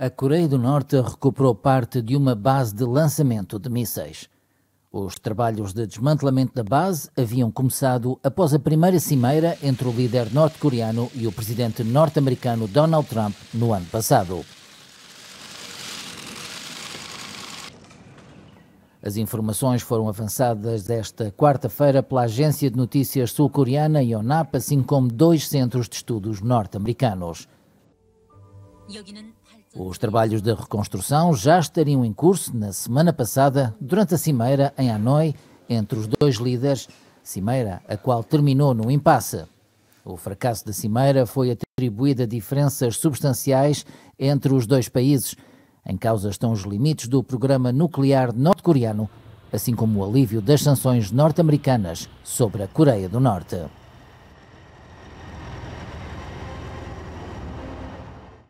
a Coreia do Norte recuperou parte de uma base de lançamento de mísseis. Os trabalhos de desmantelamento da base haviam começado após a primeira cimeira entre o líder norte-coreano e o presidente norte-americano Donald Trump no ano passado. As informações foram avançadas desta quarta-feira pela agência de notícias sul-coreana Yonhap, assim como dois centros de estudos norte-americanos. Os trabalhos de reconstrução já estariam em curso na semana passada, durante a cimeira em Hanoi, entre os dois líderes, cimeira a qual terminou num impasse. O fracasso da cimeira foi atribuído a diferenças substanciais entre os dois países. Em causa estão os limites do programa nuclear norte-coreano, assim como o alívio das sanções norte-americanas sobre a Coreia do Norte.